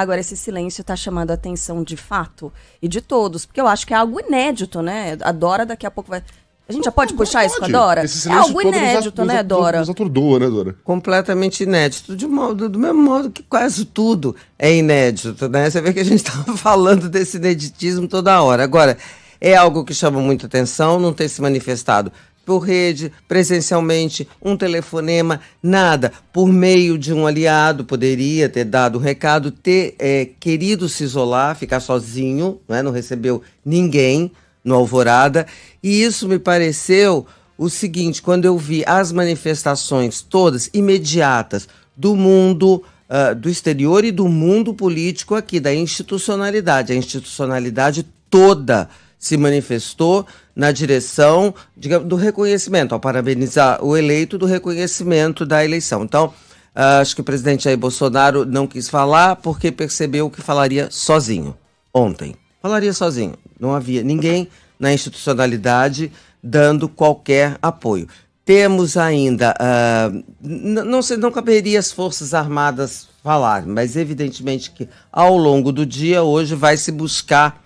Agora, esse silêncio está chamando a atenção de fato e de todos, porque eu acho que é algo inédito, né? A Dora daqui a pouco vai. A gente já pode puxar pode. isso com a Dora? é algo inédito, nos, né, Dora? Nos atordoa, né, Dora? Completamente inédito. De modo, do mesmo modo que quase tudo é inédito, né? Você vê que a gente tá falando desse ineditismo toda hora. Agora, é algo que chama muita atenção, não ter se manifestado por rede, presencialmente, um telefonema, nada. Por meio de um aliado, poderia ter dado o um recado, ter é, querido se isolar, ficar sozinho, né? não recebeu ninguém no Alvorada. E isso me pareceu o seguinte: quando eu vi as manifestações todas imediatas do mundo. Uh, do exterior e do mundo político aqui, da institucionalidade, a institucionalidade toda se manifestou na direção digamos, do reconhecimento, ao parabenizar o eleito do reconhecimento da eleição. Então, ah, acho que o presidente Jair Bolsonaro não quis falar porque percebeu que falaria sozinho ontem. Falaria sozinho. Não havia ninguém na institucionalidade dando qualquer apoio. Temos ainda, uh, não, sei, não caberia as Forças Armadas falar, mas evidentemente que ao longo do dia hoje vai se buscar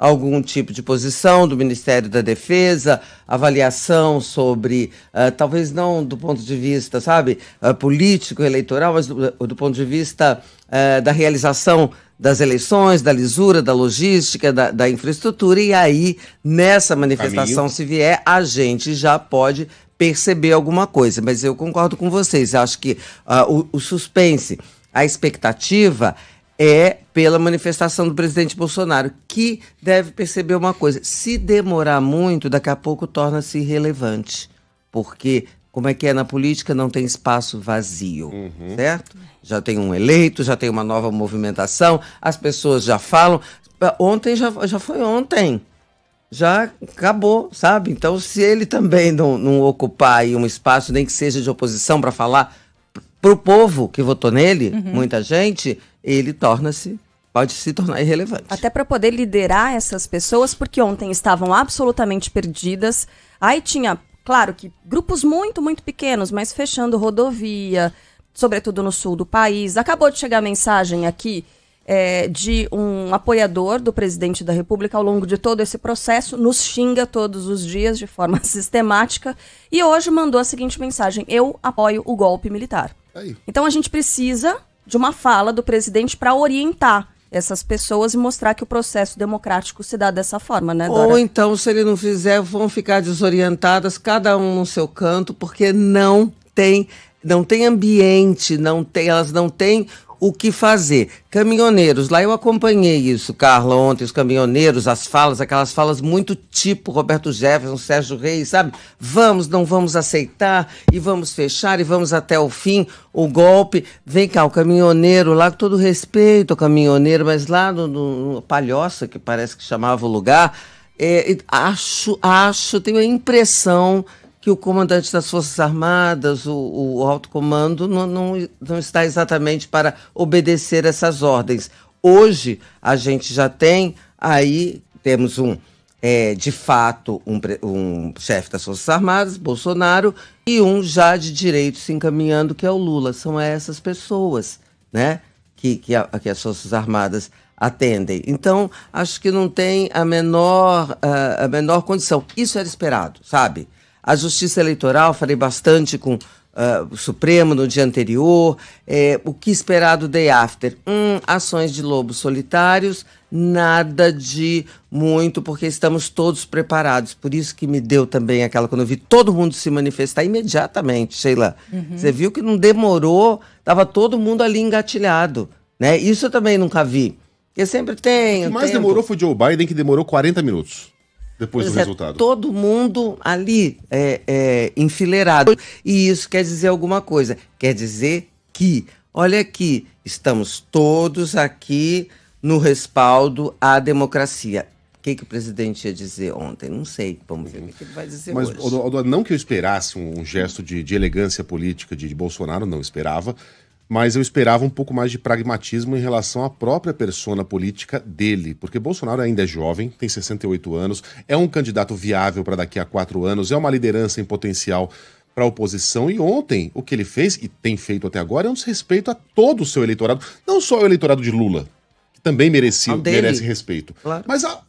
algum tipo de posição do Ministério da Defesa, avaliação sobre, uh, talvez não do ponto de vista, sabe, uh, político, eleitoral, mas do, do ponto de vista uh, da realização das eleições, da lisura, da logística, da, da infraestrutura, e aí, nessa manifestação, Caminho. se vier, a gente já pode perceber alguma coisa. Mas eu concordo com vocês, acho que ah, o, o suspense, a expectativa é pela manifestação do presidente Bolsonaro, que deve perceber uma coisa: se demorar muito, daqui a pouco torna-se irrelevante. Porque, como é que é na política, não tem espaço vazio, uhum. certo? Já tem um eleito, já tem uma nova movimentação, as pessoas já falam. Ontem já, já foi ontem. Já acabou, sabe? Então, se ele também não, não ocupar aí um espaço, nem que seja de oposição, para falar para o povo que votou nele, uhum. muita gente, ele torna-se pode se tornar irrelevante. Até para poder liderar essas pessoas, porque ontem estavam absolutamente perdidas. Aí tinha, claro que grupos muito, muito pequenos, mas fechando rodovia, sobretudo no sul do país. Acabou de chegar mensagem aqui é, de um apoiador do presidente da República ao longo de todo esse processo, nos xinga todos os dias de forma sistemática e hoje mandou a seguinte mensagem: Eu apoio o golpe militar. Aí. Então a gente precisa de uma fala do presidente para orientar essas pessoas e mostrar que o processo democrático se dá dessa forma, né, Dora? Ou então, se ele não fizer, vão ficar desorientadas, cada um no seu canto, porque não tem, não tem ambiente, não tem, elas não têm o que fazer. Caminhoneiros, lá eu acompanhei isso, Carla, ontem, os caminhoneiros, as falas, aquelas falas muito tipo Roberto Jefferson, Sérgio Reis, sabe? Vamos, não vamos aceitar e vamos fechar e vamos até o fim, o golpe. Vem cá, o caminhoneiro lá, com todo respeito ao caminhoneiro, mas lá no, no Palhoça, que parece que chamava o lugar, é, acho, acho, tenho a impressão que o comandante das Forças Armadas, o, o alto comando, não, não, não está exatamente para obedecer essas ordens. Hoje, a gente já tem aí, temos um, é, de fato, um, um chefe das Forças Armadas, Bolsonaro, e um já de direito se encaminhando, que é o Lula. São essas pessoas, né? Que, que, a, que as Forças Armadas atendem. Então, acho que não tem a menor, a menor condição. Isso era esperado, sabe? A Justiça Eleitoral, falei bastante com uh, o Supremo no dia anterior. É, o que esperar do day after? Hum, ações de lobos solitários, nada de muito, porque estamos todos preparados. Por isso que me deu também aquela, quando eu vi todo mundo se manifestar imediatamente, Sheila. Uhum. Você viu que não demorou, estava todo mundo ali engatilhado. Né? Isso eu também nunca vi. Porque sempre tem. O que mais tempo. demorou foi o Joe Biden, que demorou 40 minutos depois pois do é, resultado. Todo mundo ali é, é, enfileirado. E isso quer dizer alguma coisa. Quer dizer que, olha aqui, estamos todos aqui no respaldo à democracia. O que, que o presidente ia dizer ontem? Não sei. Vamos ver o que ele vai dizer Mas, hoje. Mas, não que eu esperasse um, um gesto de, de, elegância política de, de Bolsonaro, não esperava mas eu esperava um pouco mais de pragmatismo em relação à própria persona política dele, porque Bolsonaro ainda é jovem, tem 68 anos, é um candidato viável para daqui a quatro anos, é uma liderança em potencial para a oposição. E ontem, o que ele fez, e tem feito até agora, é um desrespeito a todo o seu eleitorado. Não só o eleitorado de Lula, que também merecia, merece respeito, claro. mas a,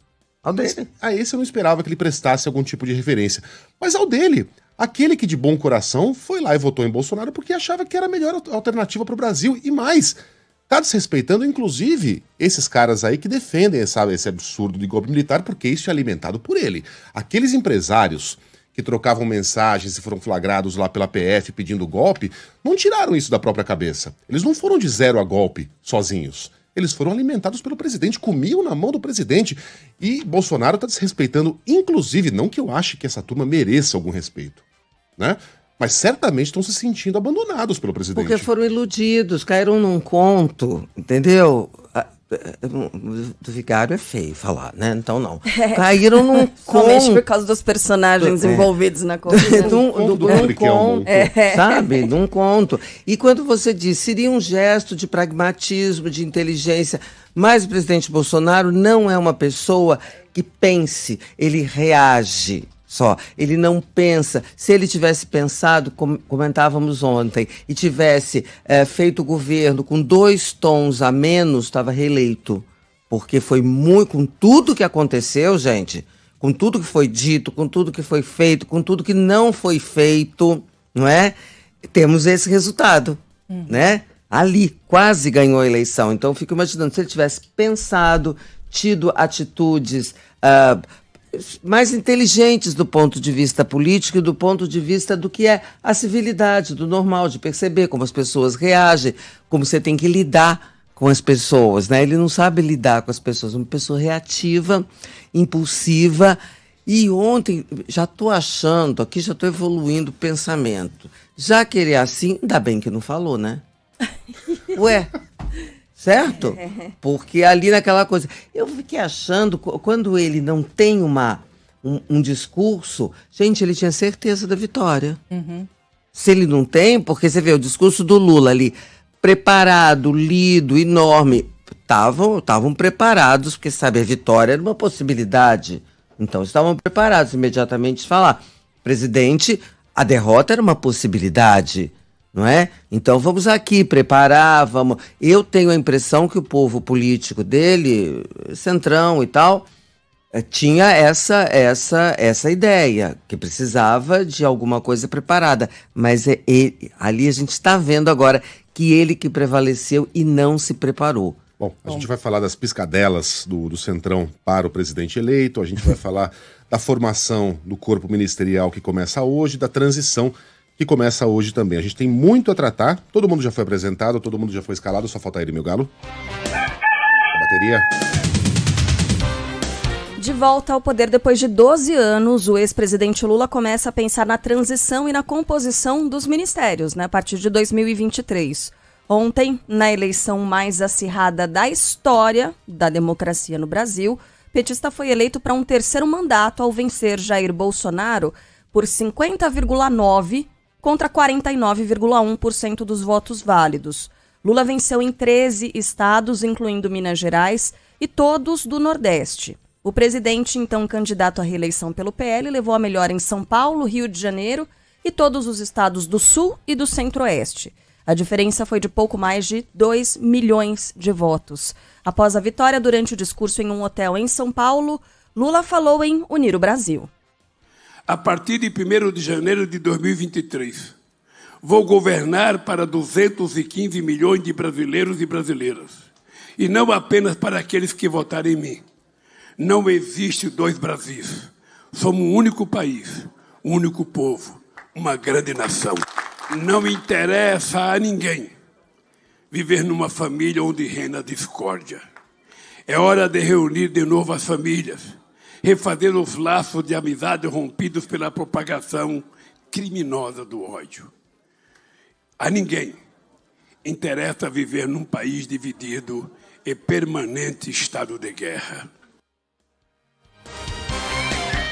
ao dele. A esse eu não esperava que ele prestasse algum tipo de referência. Mas ao dele. Aquele que de bom coração foi lá e votou em Bolsonaro porque achava que era a melhor alternativa para o Brasil. E mais, está desrespeitando, inclusive, esses caras aí que defendem esse absurdo de golpe militar, porque isso é alimentado por ele. Aqueles empresários que trocavam mensagens e foram flagrados lá pela PF pedindo golpe, não tiraram isso da própria cabeça. Eles não foram de zero a golpe sozinhos. Eles foram alimentados pelo presidente, comiam na mão do presidente. E Bolsonaro está desrespeitando, inclusive, não que eu ache que essa turma mereça algum respeito, né? Mas certamente estão se sentindo abandonados pelo presidente. Porque foram iludidos, caíram num conto, entendeu? Eh, eh, do vigário é feio falar, né? Então não. É. Caíram num Somente por causa dos personagens é. envolvidos na coisa. do, do, do, do, do conto, é. é. sabe? num conto. E quando você diz, seria um gesto de pragmatismo, de inteligência, mas o presidente Bolsonaro não é uma pessoa que pense, ele reage só. Ele não pensa. Se ele tivesse pensado, como comentávamos ontem, e tivesse é, feito o governo com dois tons a menos, estava reeleito. Porque foi muito, com tudo que aconteceu, gente, com tudo que foi dito, com tudo que foi feito, com tudo que não foi feito, não é? Temos esse resultado, hum. né? Ali, quase ganhou a eleição. Então, eu fico imaginando, se ele tivesse pensado, tido atitudes uh, mais inteligentes do ponto de vista político e do ponto de vista do que é a civilidade, do normal, de perceber como as pessoas reagem, como você tem que lidar com as pessoas, né? Ele não sabe lidar com as pessoas, uma pessoa reativa, impulsiva. E ontem já estou achando, aqui já estou evoluindo o pensamento. Já que ele é assim, ainda bem que não falou, né? Ué, certo? Porque ali naquela coisa. Eu fiquei achando, quando ele não tem uma, um, um discurso, gente, ele tinha certeza da vitória. Uhum. Se ele não tem, porque você vê o discurso do Lula ali, preparado, lido, enorme. Estavam preparados, porque sabe, a vitória era uma possibilidade. Então estavam preparados imediatamente de falar. Presidente, a derrota era uma possibilidade não é? Então vamos aqui preparar, vamos. Eu tenho a impressão que o povo político dele, centrão e tal, eh, tinha essa essa essa ideia que precisava de alguma coisa preparada, mas é, é ali a gente está vendo agora que ele que prevaleceu e não se preparou. Bom, a Bom. gente vai falar das piscadelas do, do Centrão para o presidente eleito, a gente vai falar da formação do corpo ministerial que começa hoje, da transição que começa hoje também. A gente tem muito a tratar. Todo mundo já foi apresentado, todo mundo já foi escalado, só falta ele, meu galo. A bateria. De volta ao poder depois de 12 anos, o ex-presidente Lula começa a pensar na transição e na composição dos ministérios, né, a partir de 2023. Ontem, na eleição mais acirrada da história da democracia no Brasil, petista foi eleito para um terceiro mandato ao vencer Jair Bolsonaro por 50,9 contra 49,1% dos votos válidos. Lula venceu em 13 estados, incluindo Minas Gerais, e todos do Nordeste. O presidente, então candidato à reeleição pelo PL, levou a melhor em São Paulo, Rio de Janeiro e todos os estados do Sul e do Centro-Oeste. A diferença foi de pouco mais de 2 milhões de votos. Após a vitória, durante o discurso em um hotel em São Paulo, Lula falou em unir o Brasil a partir de 1 de janeiro de 2023, vou governar para 215 milhões de brasileiros e brasileiras, e não apenas para aqueles que votaram em mim. Não existe dois Brasis. Somos um único país, um único povo, uma grande nação. Não interessa a ninguém viver numa família onde reina a discórdia. É hora de reunir de novo as famílias refazer os laços de amizade rompidos pela propagação criminosa do ódio. A ninguém interessa viver num país dividido e permanente estado de guerra.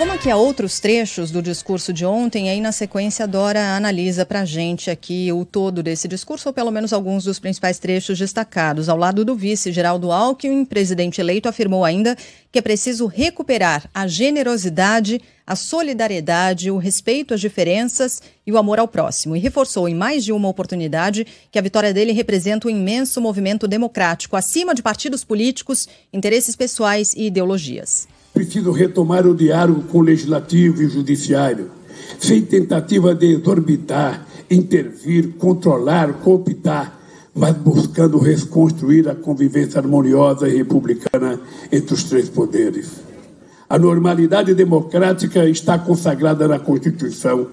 Como aqui é há é outros trechos do discurso de ontem, aí na sequência a Dora analisa para a gente aqui o todo desse discurso, ou pelo menos alguns dos principais trechos destacados. Ao lado do vice Geraldo Alckmin, presidente eleito afirmou ainda que é preciso recuperar a generosidade, a solidariedade, o respeito às diferenças e o amor ao próximo. E reforçou em mais de uma oportunidade que a vitória dele representa um imenso movimento democrático, acima de partidos políticos, interesses pessoais e ideologias. Preciso retomar o diálogo com o legislativo e o judiciário, sem tentativa de exorbitar, intervir, controlar, cooptar, mas buscando reconstruir a convivência harmoniosa e republicana entre os três poderes. A normalidade democrática está consagrada na Constituição.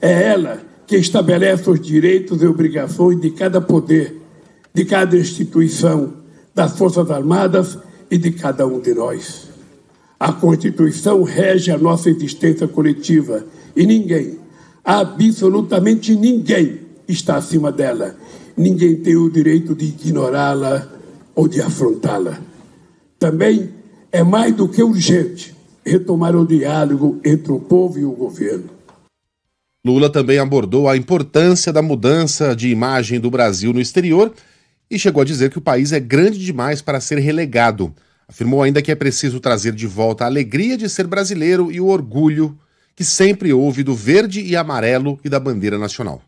É ela que estabelece os direitos e obrigações de cada poder, de cada instituição, das Forças Armadas e de cada um de nós. A Constituição rege a nossa existência coletiva e ninguém, absolutamente ninguém, está acima dela. Ninguém tem o direito de ignorá-la ou de afrontá-la. Também é mais do que urgente retomar o diálogo entre o povo e o governo. Lula também abordou a importância da mudança de imagem do Brasil no exterior e chegou a dizer que o país é grande demais para ser relegado. Afirmou ainda que é preciso trazer de volta a alegria de ser brasileiro e o orgulho que sempre houve do verde e amarelo e da bandeira nacional.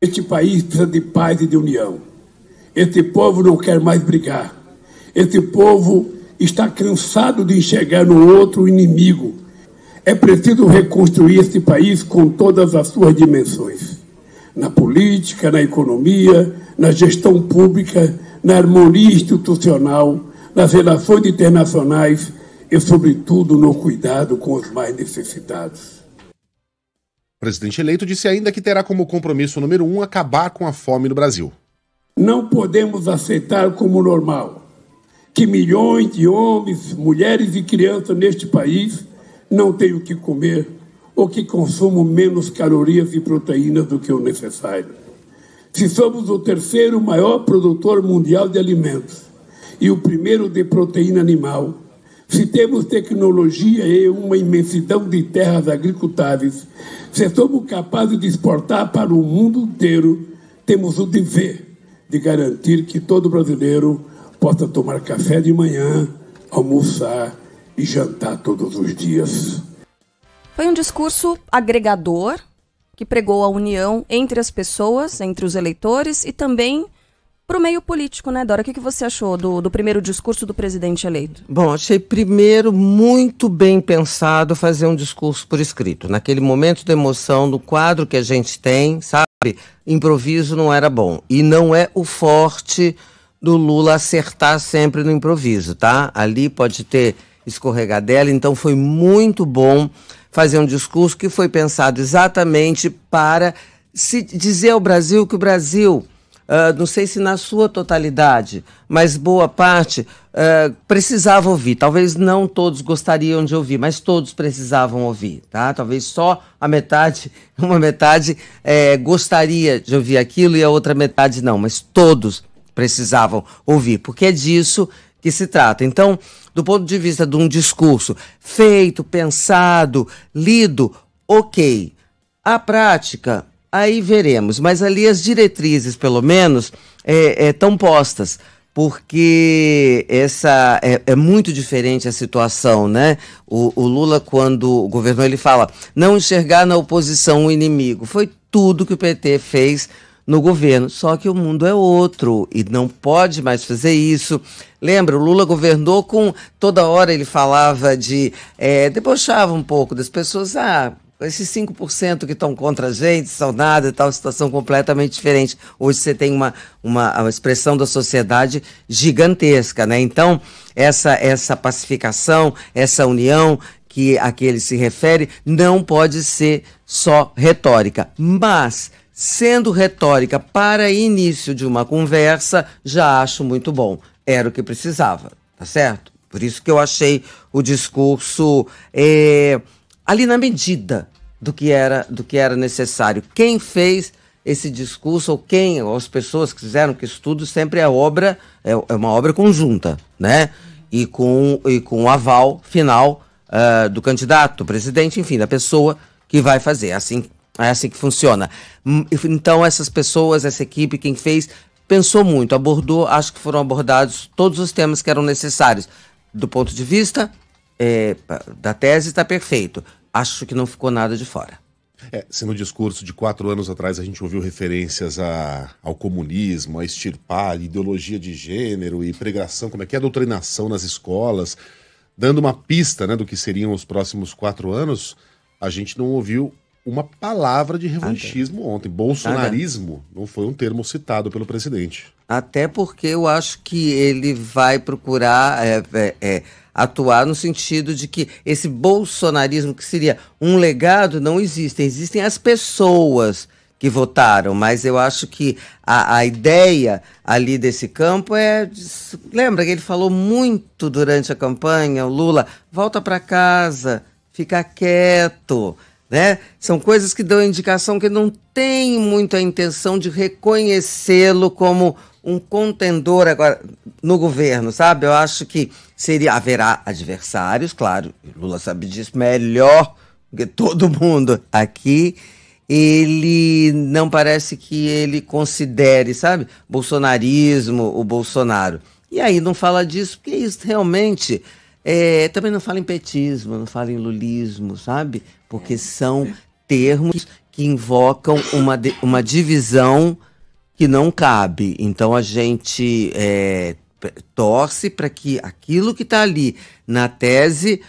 Este país precisa de paz e de união. Este povo não quer mais brigar. Este povo está cansado de enxergar no outro inimigo. É preciso reconstruir este país com todas as suas dimensões na política, na economia, na gestão pública na harmonia institucional, nas relações internacionais e, sobretudo, no cuidado com os mais necessitados. O presidente eleito disse ainda que terá como compromisso número um acabar com a fome no Brasil. Não podemos aceitar como normal que milhões de homens, mulheres e crianças neste país não tenham o que comer ou que consumam menos calorias e proteínas do que o necessário se somos o terceiro maior produtor mundial de alimentos e o primeiro de proteína animal, se temos tecnologia e uma imensidão de terras agricultáveis, se somos capazes de exportar para o mundo inteiro, temos o dever de garantir que todo brasileiro possa tomar café de manhã, almoçar e jantar todos os dias. Foi um discurso agregador, que pregou a união entre as pessoas, entre os eleitores e também para o meio político, né, Dora? O que, que você achou do, do, primeiro discurso do presidente eleito? Bom, achei primeiro muito bem pensado fazer um discurso por escrito. Naquele momento de emoção, no quadro que a gente tem, sabe? Improviso não era bom. E não é o forte do Lula acertar sempre no improviso, tá? Ali pode ter escorregadela, então foi muito bom fazer um discurso que foi pensado exatamente para se dizer ao Brasil que o Brasil, uh, não sei se na sua totalidade, mas boa parte, uh, precisava ouvir. Talvez não todos gostariam de ouvir, mas todos precisavam ouvir, tá? Talvez só a metade, uma metade é, gostaria de ouvir aquilo e a outra metade não, mas todos precisavam ouvir, porque é disso que se trata. Então, do ponto de vista de um discurso feito, pensado, lido, ok. A prática, aí veremos. Mas ali as diretrizes, pelo menos, é, é tão postas porque essa é, é, muito diferente a situação, né? O, o, Lula, quando governou, ele fala não enxergar na oposição o inimigo. Foi tudo que o PT fez no governo. Só que o mundo é outro e não pode mais fazer isso. Lembra, o Lula governou com. Toda hora ele falava de. É, debochava um pouco das pessoas. Ah, esses 5% que estão contra a gente são nada e tal, situação completamente diferente. Hoje você tem uma, uma, uma, expressão da sociedade gigantesca, né? Então, essa, essa pacificação, essa união que a que ele se refere, não pode ser só retórica. Mas sendo retórica para início de uma conversa, já acho muito bom. Era o que precisava, tá certo? Por isso que eu achei o discurso é, ali na medida do que era do que era necessário. Quem fez esse discurso ou quem ou as pessoas que fizeram que isso tudo sempre é obra é, é uma obra conjunta, né? E com e com o aval final uh, do candidato, do presidente, enfim, da pessoa que vai fazer. Assim é assim que funciona. Hum, então, essas pessoas, essa equipe, quem fez, pensou muito, abordou, acho que foram abordados todos os temas que eram necessários. Do ponto de vista é, da tese, está perfeito. Acho que não ficou nada de fora. É, se no discurso de quatro anos atrás a gente ouviu referências a, ao comunismo, a extirpar ideologia de gênero e pregação, como é que é a doutrinação nas escolas, dando uma pista né, do que seriam os próximos quatro anos, a gente não ouviu uma palavra de revanchismo ontem. Bolsonarismo não foi um termo citado pelo presidente. Até porque eu acho que ele vai procurar é, é, é, atuar no sentido de que esse bolsonarismo, que seria um legado, não existe. Existem as pessoas que votaram, mas eu acho que a, a ideia ali desse campo é. Lembra que ele falou muito durante a campanha, o Lula, volta para casa, fica quieto né? São coisas que dão indicação que não tem muito a intenção de reconhecê-lo como um contendor agora no governo, sabe? Eu acho que seria haverá adversários, claro. Lula sabe disso melhor do que todo mundo aqui. Ele não parece que ele considere, sabe, bolsonarismo, o Bolsonaro. E aí não fala disso, porque isso realmente é, também não fala em petismo, não fala em lulismo, sabe? porque são termos que invocam uma, uma divisão que não cabe. Então a gente é, torce para que aquilo que está ali na tese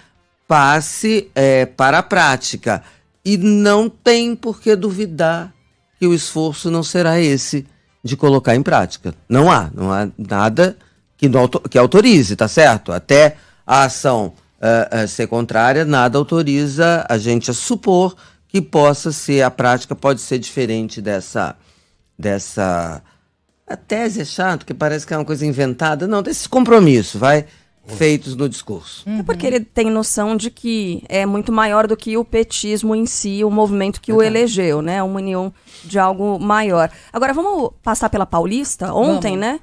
passe é, para a prática. E não tem por que duvidar que o esforço não será esse de colocar em prática. Não há, não há nada que, que autorize, tá certo? Até a ação uh, ser contrária, nada autoriza a gente a supor que possa ser, a prática pode ser diferente dessa. dessa a tese é chato, que parece que é uma coisa inventada. Não, desse compromisso, vai feitos no discurso. É porque ele tem noção de que é muito maior do que o petismo em si, o movimento que o elegeu, né? Uma união de algo maior. Agora vamos passar pela Paulista. Ontem, vamos. né?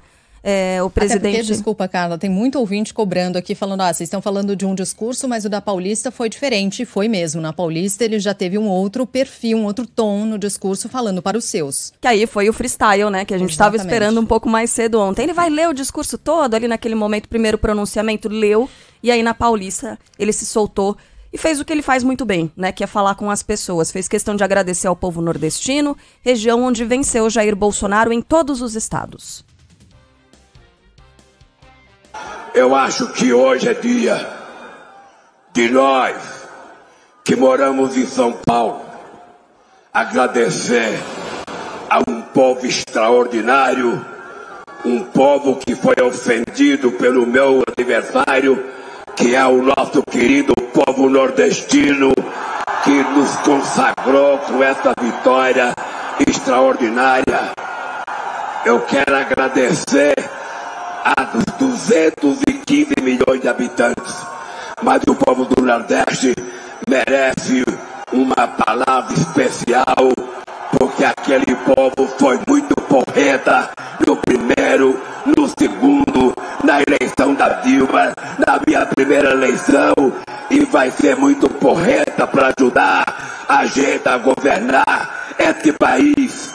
é, o presidente. Porque, desculpa, Carla, tem muito ouvinte cobrando aqui, falando: ah, vocês estão falando de um discurso, mas o da Paulista foi diferente. Foi mesmo. Na Paulista ele já teve um outro perfil, um outro tom no discurso falando para os seus. Que aí foi o freestyle, né? Que a gente estava esperando um pouco mais cedo ontem. Ele vai ler o discurso todo ali naquele momento, primeiro pronunciamento, leu, e aí na Paulista ele se soltou e fez o que ele faz muito bem, né, que é falar com as pessoas. Fez questão de agradecer ao povo nordestino, região onde venceu Jair Bolsonaro em todos os estados. Eu acho que hoje é dia de nós que moramos em São Paulo agradecer a um povo extraordinário, um povo que foi ofendido pelo meu aniversário, que é o nosso querido povo nordestino, que nos consagrou com essa vitória extraordinária. Eu quero agradecer dos 215 milhões de habitantes. Mas o povo do Nordeste merece uma palavra especial, porque aquele povo foi muito porreta no primeiro, no segundo, na eleição da Dilma, na minha primeira eleição, e vai ser muito porreta para ajudar a gente a governar esse país.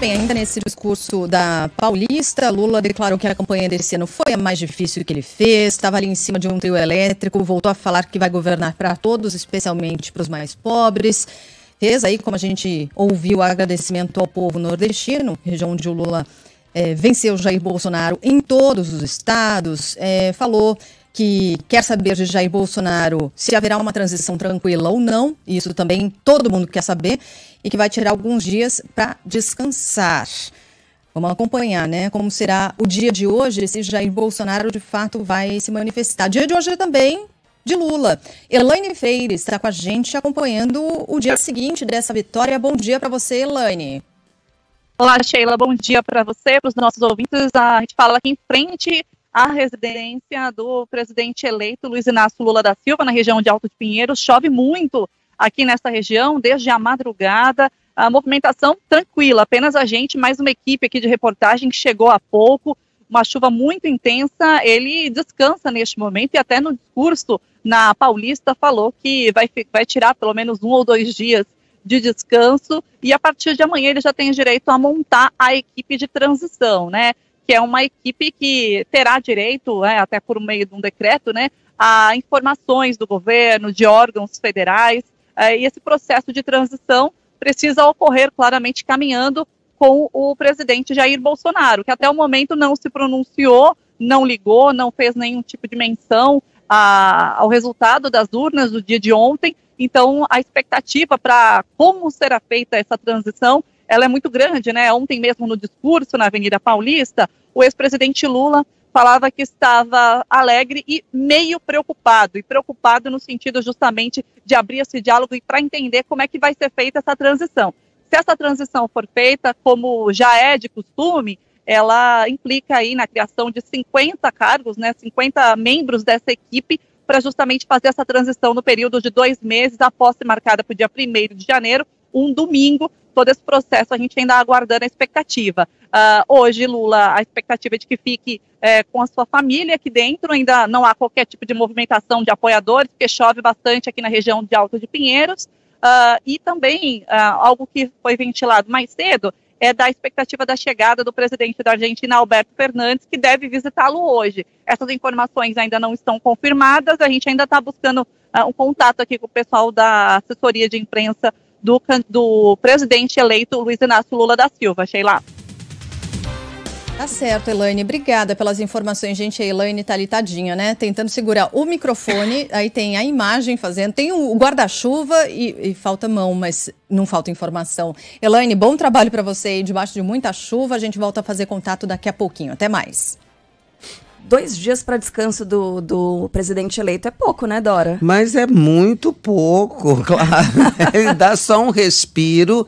Bem, ainda nesse discurso da Paulista, Lula declarou que a campanha desse ano foi a mais difícil que ele fez, estava ali em cima de um trio elétrico, voltou a falar que vai governar para todos, especialmente para os mais pobres. Fez aí, como a gente ouviu, agradecimento ao povo nordestino, região onde o Lula é, venceu Jair Bolsonaro em todos os estados, é, falou que quer saber de Jair Bolsonaro se haverá uma transição tranquila ou não. Isso também todo mundo quer saber e que vai tirar alguns dias para descansar. Vamos acompanhar, né? Como será o dia de hoje, se Jair Bolsonaro de fato vai se manifestar. Dia de hoje também de Lula. Elaine Freire está com a gente acompanhando o dia seguinte dessa vitória. Bom dia para você, Elaine. Olá, Sheila. Bom dia para você, para os nossos ouvintes. A gente fala aqui em frente a residência do presidente eleito Luiz Inácio Lula da Silva, na região de Alto de Pinheiros. Chove muito aqui nesta região, desde a madrugada. A movimentação tranquila, apenas a gente, mais uma equipe aqui de reportagem que chegou há pouco. Uma chuva muito intensa. Ele descansa neste momento e, até no discurso na Paulista, falou que vai, vai tirar pelo menos um ou dois dias de descanso e a partir de amanhã ele já tem direito a montar a equipe de transição, né? que é uma equipe que terá direito, né, até por meio de um decreto, né, a informações do governo, de órgãos federais, eh, e esse processo de transição precisa ocorrer claramente caminhando com o presidente Jair Bolsonaro, que até o momento não se pronunciou, não ligou, não fez nenhum tipo de menção a, ao resultado das urnas do dia de ontem. Então, a expectativa para como será feita essa transição ela é muito grande, né? Ontem mesmo no discurso na Avenida Paulista, o ex-presidente Lula falava que estava alegre e meio preocupado, e preocupado no sentido justamente de abrir esse diálogo e para entender como é que vai ser feita essa transição. Se essa transição for feita, como já é de costume, ela implica aí na criação de 50 cargos, né, 50 membros dessa equipe para justamente fazer essa transição no período de dois meses após ser marcada para o dia 1 de janeiro um domingo. Todo esse processo a gente ainda aguardando a expectativa. Uh, hoje, Lula, a expectativa é de que fique é, com a sua família aqui dentro, ainda não há qualquer tipo de movimentação de apoiadores, porque chove bastante aqui na região de Alto de Pinheiros. Uh, e também, uh, algo que foi ventilado mais cedo, é da expectativa da chegada do presidente da Argentina, Alberto Fernandes, que deve visitá-lo hoje. Essas informações ainda não estão confirmadas, a gente ainda está buscando um contato aqui com o pessoal da assessoria de imprensa do, do presidente eleito Luiz Inácio Lula da Silva. Sheila. Tá certo, Elaine. Obrigada pelas informações. Gente, a Elaine tá ali tadinha, né? Tentando segurar o microfone, aí tem a imagem fazendo, tem o guarda-chuva e, e, falta mão, mas não falta informação. Elaine, bom trabalho para você aí, debaixo de muita chuva. A gente volta a fazer contato daqui a pouquinho. Até mais. Dois dias para descanso do, do presidente eleito é pouco, né, Dora? Mas é muito pouco, claro. Né? Ele dá só um respiro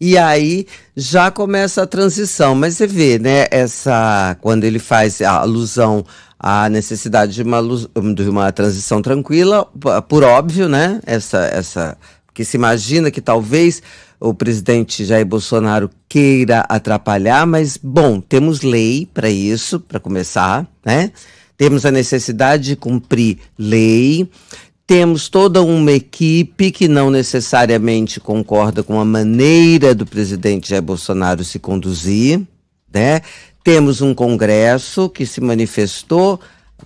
e aí já começa a transição. Mas você vê, né, essa quando ele faz a alusão à necessidade de uma, de uma transição tranquila, por óbvio, né? Essa, essa que se imagina que talvez o presidente Jair Bolsonaro queira atrapalhar, mas, bom, temos lei para isso, para começar, né? Temos a necessidade de cumprir lei, temos toda uma equipe que não necessariamente concorda com a maneira do presidente Jair Bolsonaro se conduzir, né? Temos um Congresso que se manifestou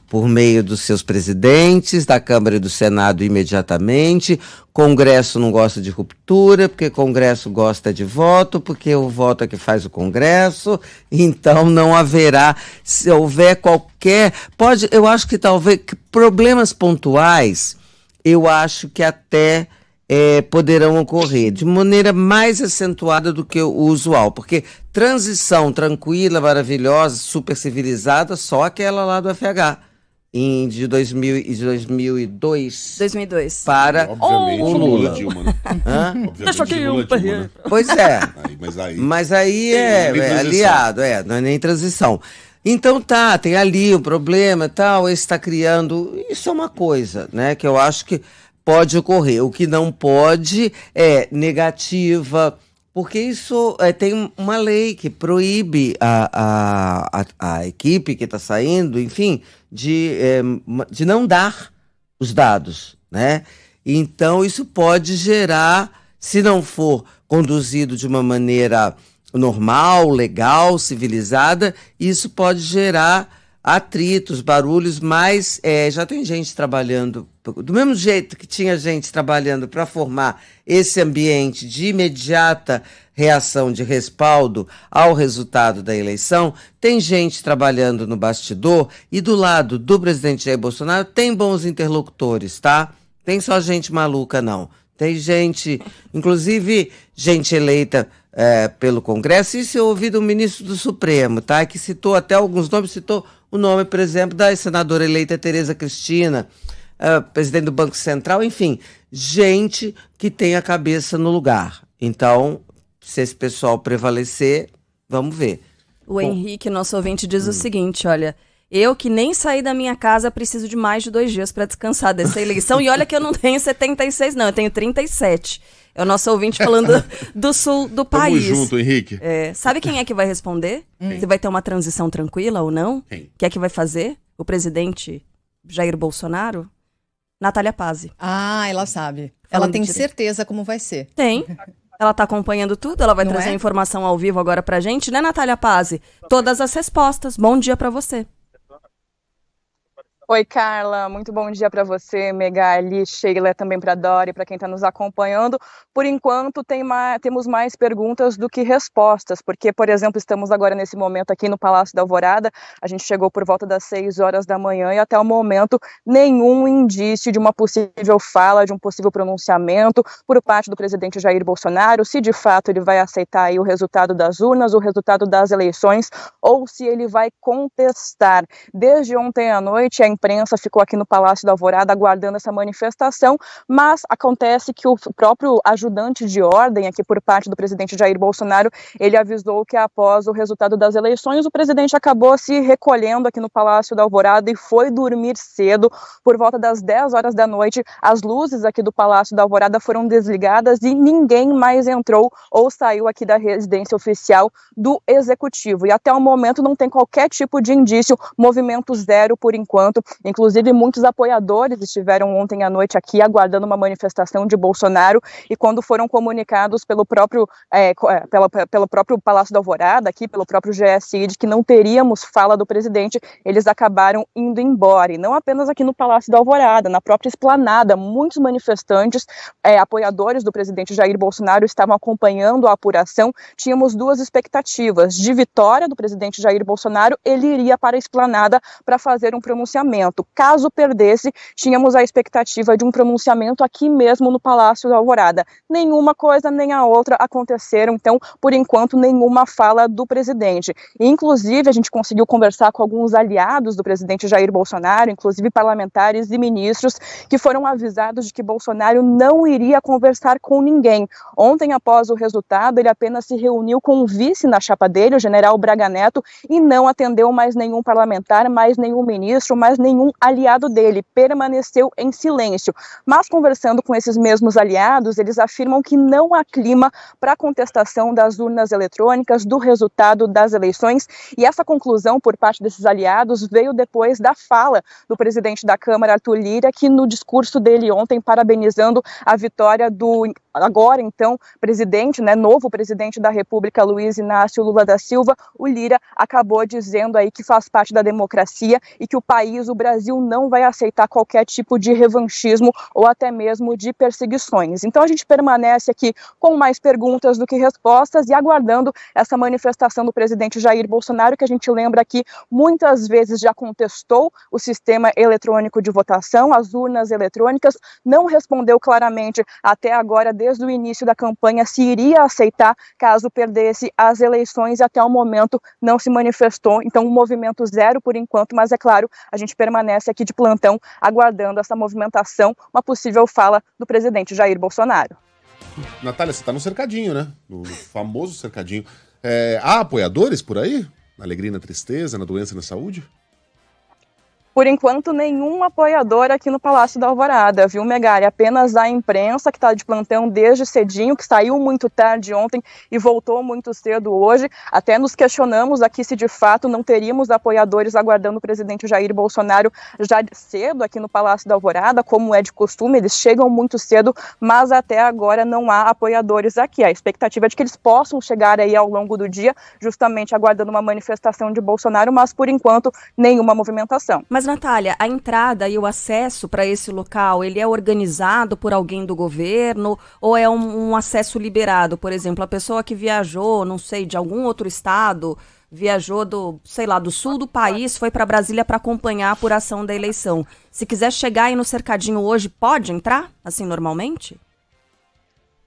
por meio dos seus presidentes, da Câmara e do Senado imediatamente. Congresso não gosta de ruptura, porque Congresso gosta de voto, porque o voto é que faz o Congresso. Então não haverá, se houver qualquer, pode, eu acho que talvez problemas pontuais, eu acho que até é, poderão ocorrer de maneira mais acentuada do que o usual, porque transição tranquila, maravilhosa, super civilizada, só aquela lá do FH. Em, de, 2000, e de 2002. 2002. Para Obviamente, o Lula. Dilma, né? Deixa aqui Lula, Dilma, né? né? Pois é. Aí, mas aí, mas aí é, é aliado, é, não é nem transição. Então tá, tem ali o problema e tal, esse está criando. Isso é uma coisa, né? Que eu acho que pode ocorrer. O que não pode é negativa, porque isso é, tem uma lei que proíbe a, a, a, equipe que está saindo, enfim, de, é, de não dar os dados, né? Então, isso pode gerar, se não for conduzido de uma maneira normal, legal, civilizada, isso pode gerar atritos, barulhos, mas é, já tem gente trabalhando. Do mesmo jeito que tinha gente trabalhando para formar esse ambiente de imediata reação de respaldo ao resultado da eleição, tem gente trabalhando no bastidor e do lado do presidente Jair Bolsonaro tem bons interlocutores, tá? Tem só gente maluca, não. Tem gente, inclusive gente eleita é, pelo Congresso. Isso eu ouvi do ministro do Supremo, tá? Que citou até alguns nomes, citou o nome, por exemplo, da senadora eleita Tereza Cristina, é, presidente do Banco Central, enfim, gente que tem a cabeça no lugar. Então, se esse pessoal prevalecer, vamos ver. O Bom, Henrique, nosso ouvinte, diz hum. o seguinte: olha. Eu que nem saí da minha casa preciso de mais de dois dias para descansar dessa eleição. e olha que eu não tenho 76, não, eu tenho 37. É o nosso ouvinte falando do sul do país. Tamo junto, Henrique. É, sabe quem é que vai responder? Quem? Se vai ter uma transição tranquila ou não? Quem? Quem é que vai fazer? O presidente Jair Bolsonaro? Natália Pazzi. Ah, ela sabe. Falando ela tem certeza como vai ser. Tem. Ela está acompanhando tudo, ela vai não trazer é? informação ao vivo agora pra gente, né, Natália Pazzi? Todas as respostas. Bom dia para você. Oi, Carla, muito bom dia para você, Megali, Sheila, também para Dori, para quem está nos acompanhando. Por enquanto, tem mais, temos mais perguntas do que respostas, porque, por exemplo, estamos agora nesse momento aqui no Palácio da Alvorada, a gente chegou por volta das 6 horas da manhã e até o momento nenhum indício de uma possível fala, de um possível pronunciamento por parte do presidente Jair Bolsonaro, se de fato ele vai aceitar o resultado das urnas, o resultado das eleições, ou se ele vai contestar. Desde ontem à noite, a imprensa ficou aqui no Palácio da Alvorada aguardando essa manifestação, mas acontece que o próprio ajudante de ordem aqui por parte do presidente Jair Bolsonaro, ele avisou que após o resultado das eleições, o presidente acabou se recolhendo aqui no Palácio da Alvorada e foi dormir cedo. Por volta das 10 horas da noite, as luzes aqui do Palácio da Alvorada foram desligadas e ninguém mais entrou ou saiu aqui da residência oficial do executivo. E até o momento não tem qualquer tipo de indício, movimento zero por enquanto, Inclusive, muitos apoiadores estiveram ontem à noite aqui aguardando uma manifestação de Bolsonaro e quando foram comunicados pelo próprio, é, é pela, pelo próprio Palácio da Alvorada, aqui pelo próprio GSI, de que não teríamos fala do presidente, eles acabaram indo embora. E não apenas aqui no Palácio da Alvorada, na própria esplanada, muitos manifestantes, é, apoiadores do presidente Jair Bolsonaro estavam acompanhando a apuração. Tínhamos duas expectativas: de vitória do presidente Jair Bolsonaro, ele iria para a esplanada para fazer um pronunciamento Caso perdesse, tínhamos a expectativa de um pronunciamento aqui mesmo no Palácio da Alvorada. Nenhuma coisa nem a outra aconteceram, então, por enquanto, nenhuma fala do presidente. Inclusive, a gente conseguiu conversar com alguns aliados do presidente Jair Bolsonaro, inclusive parlamentares e ministros, que foram avisados de que Bolsonaro não iria conversar com ninguém. Ontem, após o resultado, ele apenas se reuniu com o vice na chapa dele, o general Braga Neto, e não atendeu mais nenhum parlamentar, mais nenhum ministro, mais nenhum aliado dele, permaneceu em silêncio. Mas conversando com esses mesmos aliados, eles afirmam que não há clima para contestação das urnas eletrônicas, do resultado das eleições, e essa conclusão por parte desses aliados veio depois da fala do presidente da Câmara, Arthur Lira, que no discurso dele ontem, parabenizando a vitória do agora então presidente, né, novo presidente da República, Luiz Inácio Lula da Silva, o Lira acabou dizendo aí que faz parte da democracia e que o país o Brasil não vai aceitar qualquer tipo de revanchismo ou até mesmo de perseguições. Então a gente permanece aqui com mais perguntas do que respostas e aguardando essa manifestação do presidente Jair Bolsonaro, que a gente lembra aqui muitas vezes já contestou o sistema eletrônico de votação, as urnas eletrônicas, não respondeu claramente até agora, desde o início da campanha, se iria aceitar caso perdesse as eleições e até o momento não se manifestou. Então, um movimento zero por enquanto, mas é claro, a gente permanece aqui de plantão aguardando essa movimentação, uma possível fala do presidente Jair Bolsonaro. Natália, você está no cercadinho, né? No famoso cercadinho. É, há apoiadores por aí? Na alegria, na tristeza, na doença, na saúde? Por enquanto, nenhum apoiador aqui no Palácio da Alvorada, viu, Megari? Apenas a imprensa que está de plantão desde cedinho, que saiu muito tarde ontem e voltou muito cedo hoje. Até nos questionamos aqui se de fato não teríamos apoiadores aguardando o presidente Jair Bolsonaro já cedo aqui no Palácio da Alvorada, como é de costume, eles chegam muito cedo, mas até agora não há apoiadores aqui. A expectativa é de que eles possam chegar aí ao longo do dia, justamente aguardando uma manifestação de Bolsonaro, mas por enquanto nenhuma movimentação. Mas mas, Natália, a entrada e o acesso para esse local, ele é organizado por alguém do governo ou é um, um acesso liberado? Por exemplo, a pessoa que viajou, não sei, de algum outro estado, viajou do, sei lá, do sul do país, foi para Brasília para acompanhar a apuração da eleição. Se quiser chegar aí no cercadinho hoje, pode entrar, assim, normalmente?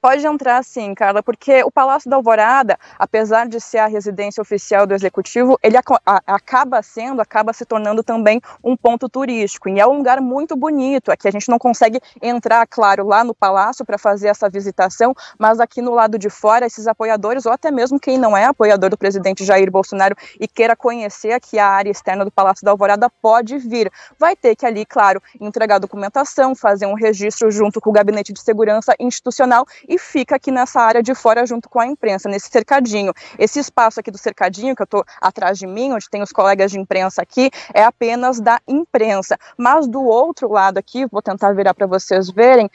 Pode entrar sim, Carla, porque o Palácio da Alvorada, apesar de ser a residência oficial do Executivo, ele acaba sendo, acaba se tornando também um ponto turístico. E é um lugar muito bonito. Aqui a gente não consegue entrar, claro, lá no palácio para fazer essa visitação, mas aqui no lado de fora, esses apoiadores, ou até mesmo quem não é apoiador do presidente Jair Bolsonaro e queira conhecer aqui a área externa do Palácio da Alvorada, pode vir. Vai ter que ali, claro, entregar documentação, fazer um registro junto com o Gabinete de Segurança Institucional e fica aqui nessa área de fora junto com a imprensa, nesse cercadinho. Esse espaço aqui do cercadinho, que eu estou atrás de mim, onde tem os colegas de imprensa aqui, é apenas da imprensa. Mas do outro lado aqui, vou tentar virar para vocês verem,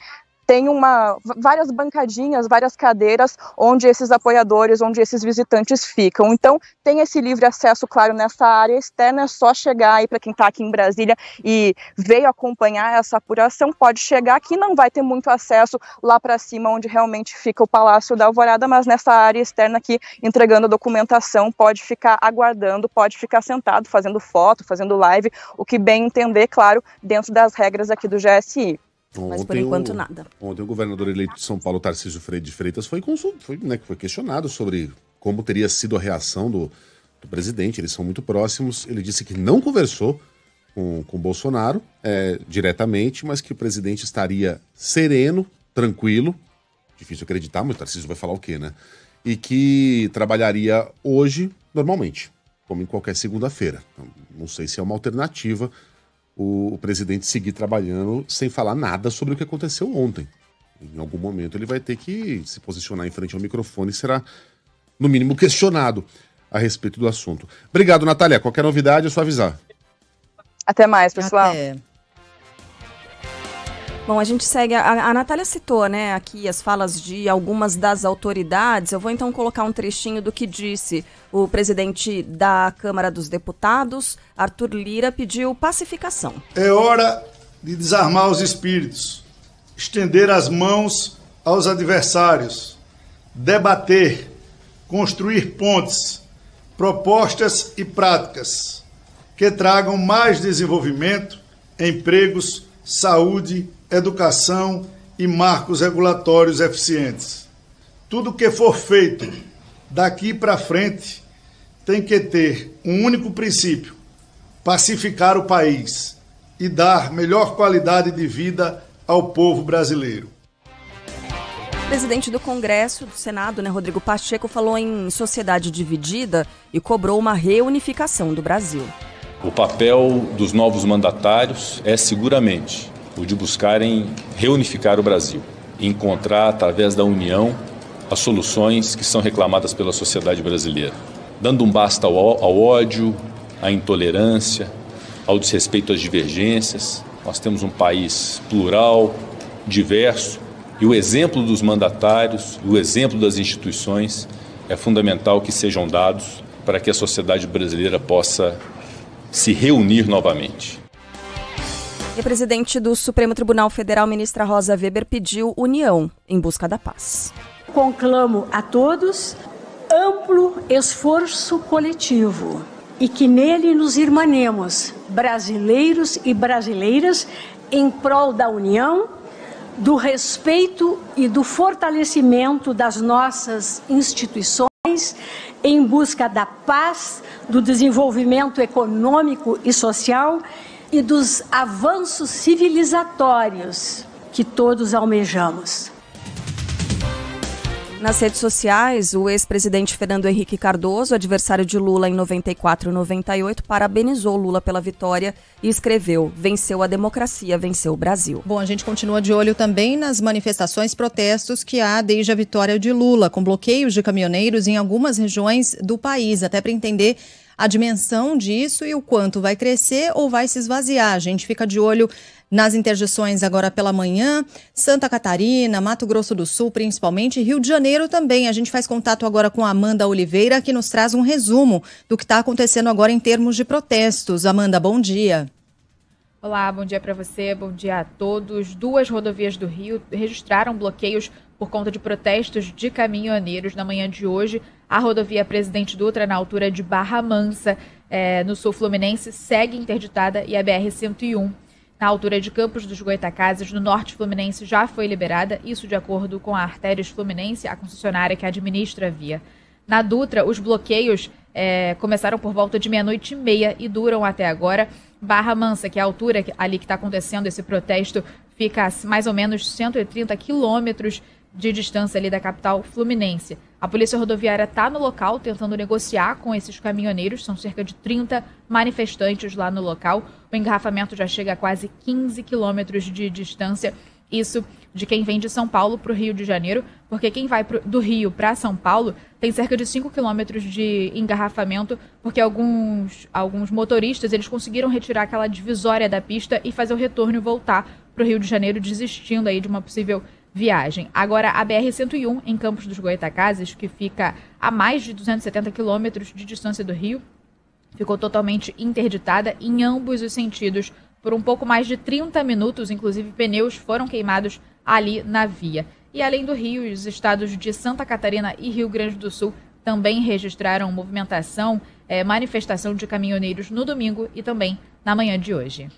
tem uma várias bancadinhas, várias cadeiras onde esses apoiadores, onde esses visitantes ficam. Então, tem esse livre acesso, claro, nessa área externa, é só chegar aí para quem está aqui em Brasília e veio acompanhar essa apuração, pode chegar aqui, não vai ter muito acesso lá para cima onde realmente fica o Palácio da Alvorada, mas nessa área externa aqui, entregando a documentação, pode ficar aguardando, pode ficar sentado fazendo foto, fazendo live, o que bem entender, claro, dentro das regras aqui do GSI. Ontem, Mas por enquanto nada. Ontem o governador eleito de São Paulo, Tarcísio Freire de Freitas, foi, consult... foi, né, foi questionado sobre como teria sido a reação do, do presidente. Eles são muito próximos. Ele disse que não conversou com, com Bolsonaro é, diretamente, mas que o presidente estaria sereno, tranquilo. Difícil acreditar, mas o Tarcísio vai falar o quê, né? E que trabalharia hoje normalmente, como em qualquer segunda-feira. Então, não sei se é uma alternativa o, o presidente seguir trabalhando sem falar nada sobre o que aconteceu ontem. Em algum momento ele vai ter que se posicionar em frente ao microfone e será, no mínimo, questionado a respeito do assunto. Obrigado, Natália. Qualquer novidade é só avisar. Até mais, pessoal. Até. Bom, a gente segue. A, a Natália citou né, aqui as falas de algumas das autoridades. Eu vou então colocar um trechinho do que disse o presidente da Câmara dos Deputados, Arthur Lira, pediu pacificação. É hora de desarmar os espíritos, estender as mãos aos adversários, debater, construir pontes, propostas e práticas que tragam mais desenvolvimento, empregos, saúde educação e marcos regulatórios eficientes. Tudo que for feito daqui para frente tem que ter um único princípio: pacificar o país e dar melhor qualidade de vida ao povo brasileiro. O presidente do Congresso, do Senado, né, Rodrigo Pacheco, falou em sociedade dividida e cobrou uma reunificação do Brasil. O papel dos novos mandatários é seguramente o de buscarem reunificar o Brasil, encontrar através da união as soluções que são reclamadas pela sociedade brasileira, dando um basta ao, ao ódio, à intolerância, ao desrespeito às divergências. Nós temos um país plural, diverso, e o exemplo dos mandatários, o exemplo das instituições é fundamental que sejam dados para que a sociedade brasileira possa se reunir novamente. E a presidente do Supremo Tribunal Federal, ministra Rosa Weber, pediu união em busca da paz. Conclamo a todos amplo esforço coletivo e que nele nos irmanemos, brasileiros e brasileiras, em prol da união, do respeito e do fortalecimento das nossas instituições em busca da paz, do desenvolvimento econômico e social e dos avanços civilizatórios que todos almejamos. Nas redes sociais, o ex-presidente Fernando Henrique Cardoso, adversário de Lula em 94 e 98, parabenizou Lula pela vitória e escreveu: Venceu a democracia, venceu o Brasil. Bom, a gente continua de olho também nas manifestações, protestos que há desde a vitória de Lula, com bloqueios de caminhoneiros em algumas regiões do país, até para entender a dimensão disso e o quanto vai crescer ou vai se esvaziar. A gente fica de olho nas interjeições agora pela manhã, Santa Catarina, Mato Grosso do Sul, principalmente, Rio de Janeiro também. A gente faz contato agora com a Amanda Oliveira, que nos traz um resumo do que está acontecendo agora em termos de protestos. Amanda, bom dia. Olá, bom dia para você, bom dia a todos. Duas rodovias do Rio registraram bloqueios por conta de protestos de caminhoneiros na manhã de hoje. A rodovia Presidente Dutra, na altura de Barra Mansa, é, no sul fluminense, segue interditada e a BR-101, na altura de Campos dos Goitacazes, no norte fluminense, já foi liberada, isso de acordo com a Artérias Fluminense, a concessionária que administra a via. Na Dutra, os bloqueios é, começaram por volta de meia-noite e meia e duram até agora. Barra Mansa, que é a altura ali que está acontecendo esse protesto, fica a mais ou menos 130 quilômetros de distância ali da capital fluminense. A polícia rodoviária está no local tentando negociar com esses caminhoneiros, são cerca de 30 manifestantes lá no local. O engarrafamento já chega a quase 15 quilômetros de distância isso de quem vem de São Paulo para o Rio de Janeiro, porque quem vai pro, do Rio para São Paulo tem cerca de 5 quilômetros de engarrafamento, porque alguns, alguns motoristas eles conseguiram retirar aquela divisória da pista e fazer o retorno e voltar para o Rio de Janeiro, desistindo aí de uma possível viagem. Agora, a BR-101, em Campos dos Goitacazes, que fica a mais de 270 quilômetros de distância do Rio, ficou totalmente interditada em ambos os sentidos por um pouco mais de 30 minutos, inclusive pneus foram queimados ali na via. E além do Rio, os estados de Santa Catarina e Rio Grande do Sul também registraram movimentação, é, manifestação de caminhoneiros no domingo e também na manhã de hoje.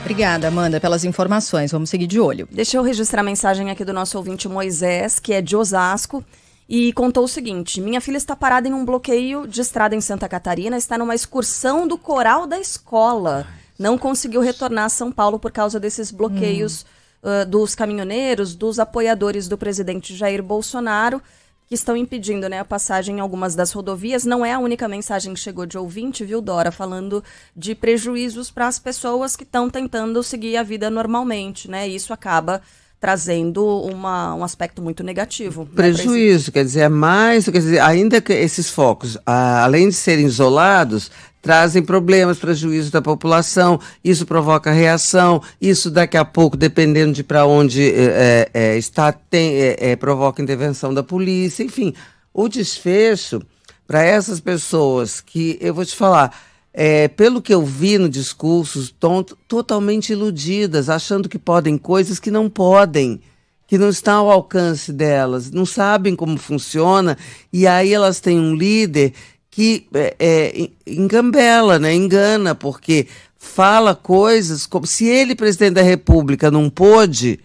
Obrigada, Amanda, pelas informações. Vamos seguir de olho. Deixa eu registrar a mensagem aqui do nosso ouvinte Moisés, que é de Osasco, e contou o seguinte: Minha filha está parada em um bloqueio de estrada em Santa Catarina, está numa excursão do coral da escola. Ai não conseguiu retornar a São Paulo por causa desses bloqueios hum. uh, dos caminhoneiros, dos apoiadores do presidente Jair Bolsonaro, que estão impedindo né, a passagem em algumas das rodovias. Não é a única mensagem que chegou de ouvinte, viu, Dora, falando de prejuízos para as pessoas que estão tentando seguir a vida normalmente, né? Isso acaba trazendo uma, um aspecto muito negativo. Né, Prejuízo, né, quer dizer, é mais, quer dizer, ainda que esses focos, a, além de serem isolados, trazem problemas, juízo da população, isso provoca reação, isso daqui a pouco, dependendo de para onde é, é, está, tem, é, provoca intervenção da polícia, enfim. O desfecho para essas pessoas que, eu vou te falar, é, pelo que eu vi no discurso, estão totalmente iludidas, achando que podem coisas que não podem que não está ao alcance delas, não sabem como funciona, e aí elas têm um líder que é, é, engambela, né? engana, porque fala coisas como se ele, presidente da República, não pôde,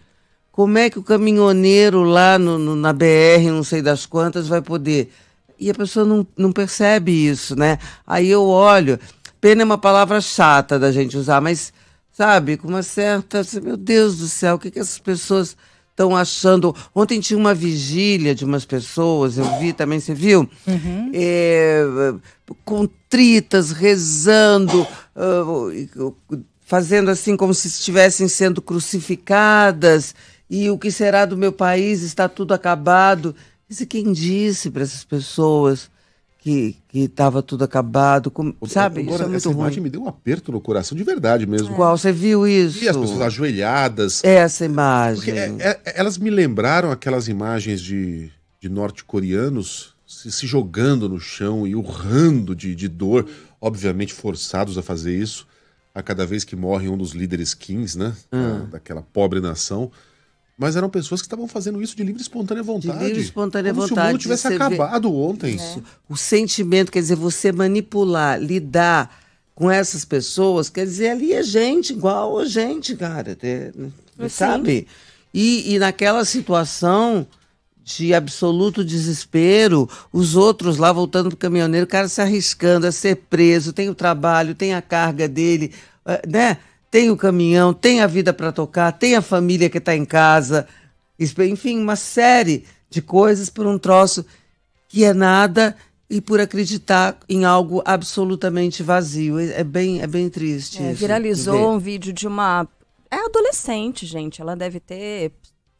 como é que o caminhoneiro lá no, no, na BR, não sei das quantas, vai poder? E a pessoa não, não percebe isso, né? Aí eu olho, pena é uma palavra chata da gente usar, mas, sabe, com uma certa. Assim, meu Deus do céu, o que, que essas pessoas estão achando. Ontem tinha uma vigília de umas pessoas, eu vi também, você viu? Uhum. É, contritas, rezando, ah, fazendo assim como se estivessem sendo crucificadas. E o que será do meu país? Está tudo acabado. Mas quem disse para essas pessoas que estava tudo acabado, com, sabe? Agora, isso é muito essa ruim. imagem me deu um aperto no coração, de verdade mesmo. Qual? Você viu isso? E as pessoas ajoelhadas. Essa imagem. É, é, é, elas me lembraram aquelas imagens de, de norte-coreanos se, se, jogando no chão e urrando de, de dor, obviamente forçados a fazer isso a cada vez que morre um dos líderes kings, né? Hum. daquela pobre nação. Mas eram pessoas que estavam fazendo isso de livre e espontânea vontade. De livre e espontânea como vontade. se o mundo tivesse acabado vê... ontem. Isso. O sentimento, quer dizer, você manipular, lidar com essas pessoas, quer dizer, ali é gente igual a gente, cara. É, assim. Sabe? E, e naquela situação de absoluto desespero, os outros lá voltando pro caminhoneiro, o cara se arriscando a ser preso, tem o trabalho, tem a carga dele, eh, né? tem o caminhão, tem a vida para tocar, tem a família que está em casa, enfim, uma série de coisas por um troço que é nada e por acreditar em algo absolutamente vazio. É, é bem, é bem triste. É, viralizou um vídeo de uma. É adolescente, gente. Ela deve ter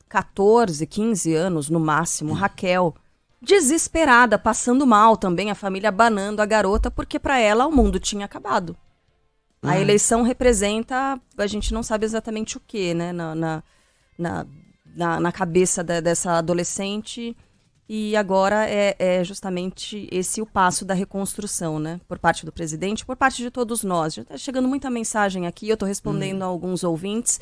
14, 15 anos no máximo, hum. Raquel. Desesperada, passando mal também, a família banando a garota, porque para ela o mundo tinha acabado. A hum. eleição representa, a gente não sabe exatamente o que, né? Na, na, na, na cabeça da, dessa adolescente. E agora é, é, justamente esse o passo da reconstrução, né? Por parte do presidente, por parte de todos nós. Já está chegando muita mensagem aqui, eu estou respondendo hum. a alguns ouvintes.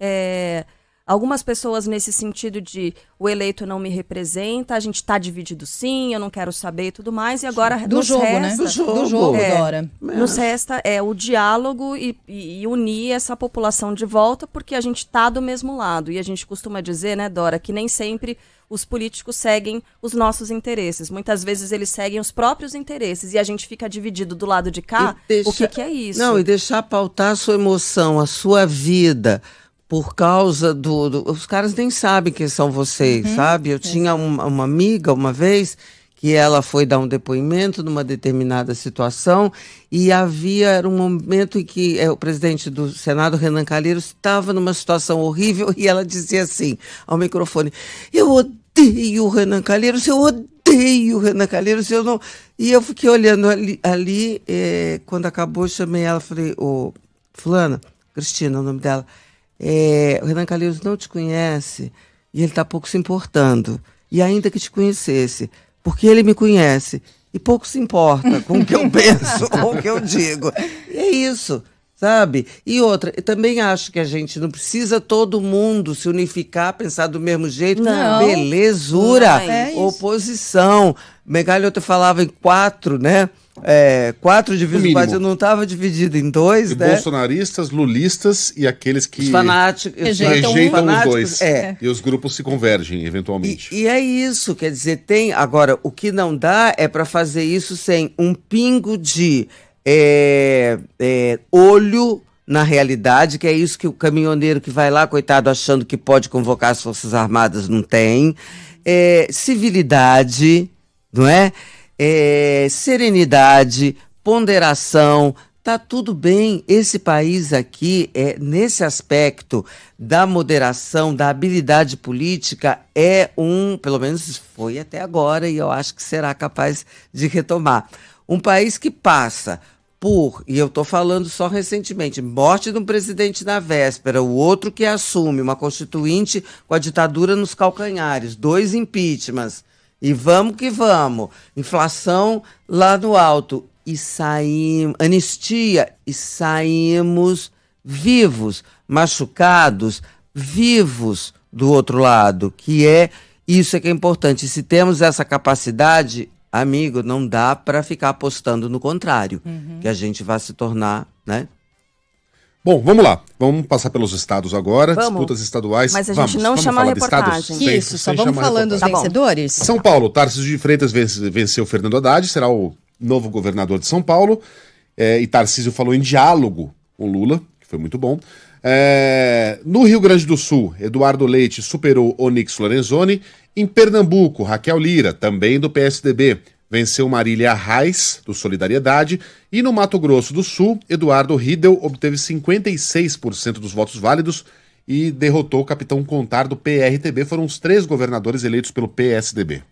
É, Algumas pessoas nesse sentido de o eleito não me representa, a gente está dividido sim, eu não quero saber e tudo mais. E agora do nos jogo, né? resta, né? Do jogo, do é. jogo é, Mas... Nos resta é o diálogo e, e, e, unir essa população de volta, porque a gente está do mesmo lado. E a gente costuma dizer, né, Dora, que nem sempre os políticos seguem os nossos interesses. Muitas vezes eles seguem os próprios interesses e a gente fica dividido do lado de cá. Deixa... O que, que é isso? Não, e deixar pautar a sua emoção, a sua vida por causa do, do, Os caras nem sabem quem são vocês, uhum, sabe? Eu é tinha uma, uma, amiga uma vez que ela foi dar um depoimento numa determinada situação e havia era um momento em que é, o presidente do Senado Renan Calheiros estava numa situação horrível e ela dizia assim ao microfone: "Eu odeio o Renan Calheiros, eu odeio o Renan Calheiros, eu não". E eu fiquei olhando ali, ali é, quando acabou, chamei ela, falei: "Ô, fulana, Cristina, é o nome dela" é, o Renan Calheiros não te conhece e ele está pouco se importando. E ainda que te conhecesse, porque ele me conhece e pouco se importa com o que eu penso ou o que eu digo. E é isso, sabe? E outra, eu também acho que a gente não precisa todo mundo se unificar, pensar do mesmo jeito. Não. Belezura, não é oposição. falava em quatro, né? É, quatro divisões, mas eu não estava dividido em dois, e né? Bolsonaristas, lulistas e aqueles que os fanáticos, rejeitam, rejeitam um, os é. dois. É. E os grupos se convergem, eventualmente. E, e, é isso, quer dizer, tem. Agora, o que não dá é para fazer isso sem um pingo de é, é, olho na realidade, que é isso que o caminhoneiro que vai lá, coitado, achando que pode convocar as Forças Armadas, não tem. É, civilidade, não é? é, serenidade, ponderação, tá tudo bem. Esse país aqui, é, nesse aspecto da moderação, da habilidade política, é um, pelo menos foi até agora, e eu acho que será capaz de retomar. Um país que passa por, e eu estou falando só recentemente, morte de um presidente na véspera, o outro que assume, uma constituinte com a ditadura nos calcanhares, dois impeachments e vamos que vamos. Inflação lá no alto. E saímos. Anistia. E saímos vivos, machucados, vivos do outro lado. Que é. Isso é que é importante. Se temos essa capacidade, amigo, não dá para ficar apostando no contrário, uhum. que a gente vai se tornar, né? Bom, vamos lá. Vamos passar pelos estados agora, vamos. disputas estaduais. Mas a gente vamos, não vamos chama a reportagem. Sem, Isso, só vamos falando dos tá vencedores. São Paulo, Tarcísio de Freitas venceu Fernando Haddad, será o novo governador de São Paulo. É, e Tarcísio falou em diálogo com Lula, que foi muito bom. É, no Rio Grande do Sul, Eduardo Leite superou Onyx Lorenzoni. Em Pernambuco, Raquel Lira, também do PSDB, venceu Marília Reis, do Solidariedade, e no Mato Grosso do Sul, Eduardo Riedel obteve 56% dos votos válidos e derrotou o capitão Contar do PRTB. Foram os três governadores eleitos pelo PSDB.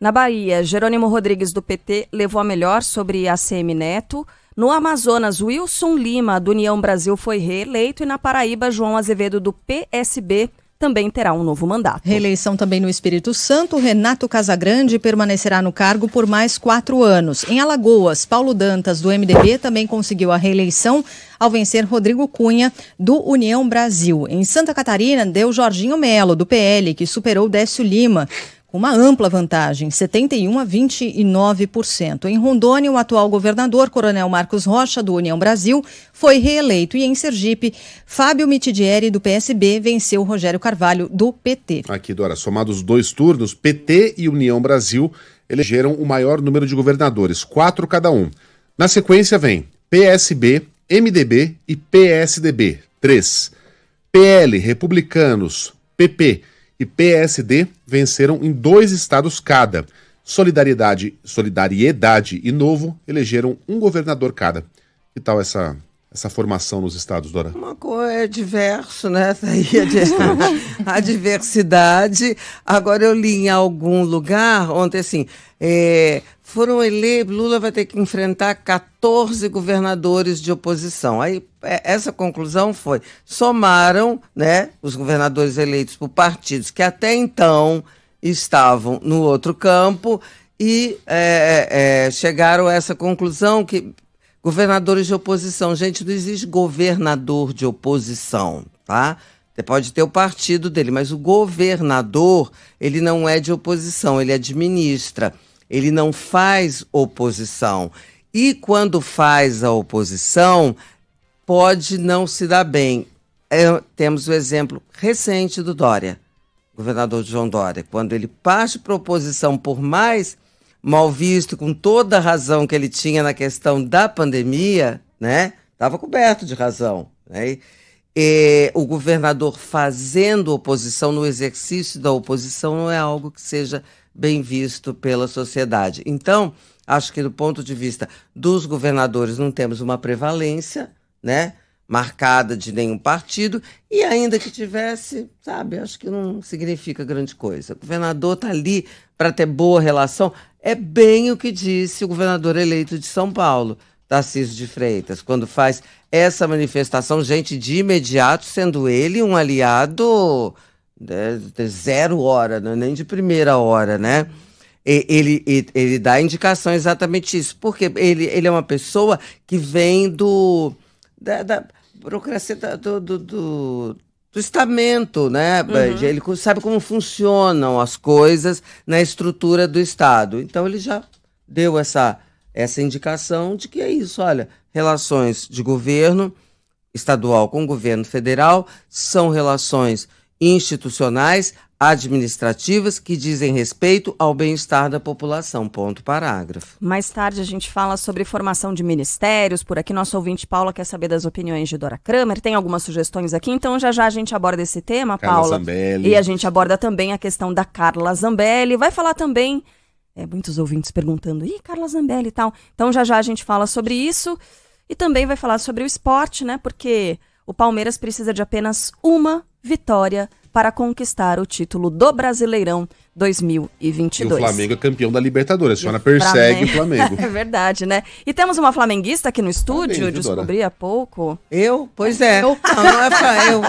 Na Bahia, Jerônimo Rodrigues, do PT, levou a melhor sobre ACM Neto. No Amazonas, Wilson Lima, do União Brasil, foi reeleito. E na Paraíba, João Azevedo, do PSB, também terá um novo mandato. Reeleição também no Espírito Santo, Renato Casagrande permanecerá no cargo por mais quatro anos. Em Alagoas, Paulo Dantas, do MDB, também conseguiu a reeleição ao vencer Rodrigo Cunha, do União Brasil. Em Santa Catarina, deu Jorginho Melo, do PL, que superou Décio Lima uma ampla vantagem, 71 a 29%. Em Rondônia, o atual governador, Coronel Marcos Rocha, do União Brasil, foi reeleito. E em Sergipe, Fábio Mitidieri, do PSB, venceu Rogério Carvalho, do PT. Aqui, Dora, somados dois turnos, PT e União Brasil elegeram o maior número de governadores, quatro cada um. Na sequência vem PSB, MDB e PSDB, três. PL, Republicanos, PP e PSD venceram em dois estados cada. Solidariedade, Solidariedade e Novo elegeram um governador cada. Que tal essa essa formação nos estados, Dora? Uma coisa é diverso, né? Aí é a, diversidade. Agora eu li em algum lugar ontem assim, é, foram eleitos. Lula vai ter que enfrentar 14 governadores de oposição. Aí é, essa conclusão foi: somaram né, os governadores eleitos por partidos que até então estavam no outro campo e é, é, é, chegaram a essa conclusão que governadores de oposição, gente, não existe governador de oposição, tá? Você pode ter o partido dele, mas o governador, ele não é de oposição, ele administra ele não faz oposição. E quando faz a oposição, pode não se dar bem. É, temos o exemplo recente do Dória, governador João Dória, quando ele parte para a oposição por mais mal visto, com toda a razão que ele tinha na questão da pandemia, né? Estava coberto de razão. Né? E, o governador fazendo oposição no exercício da oposição não é algo que seja bem visto pela sociedade. Então, acho que do ponto de vista dos governadores, não temos uma prevalência, né? Marcada de nenhum partido, e ainda que tivesse, sabe, acho que não significa grande coisa. O governador está ali para ter boa relação. É bem o que disse o governador eleito de São Paulo, Tarcísio de Freitas, quando faz essa manifestação, gente, de imediato, sendo ele um aliado né, zero hora, né, nem de primeira hora, né? Ele, ele, ele dá indicação exatamente isso, porque ele, ele é uma pessoa que vem do da, da burocracia do, do, do, do estamento, né? Uhum. Ele sabe como funcionam as coisas na estrutura do Estado. Então ele já deu essa, essa indicação de que é isso, olha, relações de governo estadual com o governo federal são relações institucionais, administrativas que dizem respeito ao bem-estar da população. Ponto parágrafo. Mais tarde a gente fala sobre formação de ministérios. Por aqui nosso ouvinte Paula quer saber das opiniões de Dora Kramer. Tem algumas sugestões aqui, então já já a gente aborda esse tema, Carla Paula. Zambelli. E a gente aborda também a questão da Carla Zambelli. Vai falar também é, muitos ouvintes perguntando, ih, Carla Zambelli e tal. Então já já a gente fala sobre isso e também vai falar sobre o esporte, né? Porque o Palmeiras precisa de apenas uma Vitória, para conquistar o título do Brasileirão 2022. E o Flamengo é campeão da Libertadores. A senhora persegue Flamengo. o Flamengo. é verdade, né? E temos uma flamenguista aqui no estúdio, Flamengo, descobri há pouco. Eu? Pois é. Eu? Não, não é eu,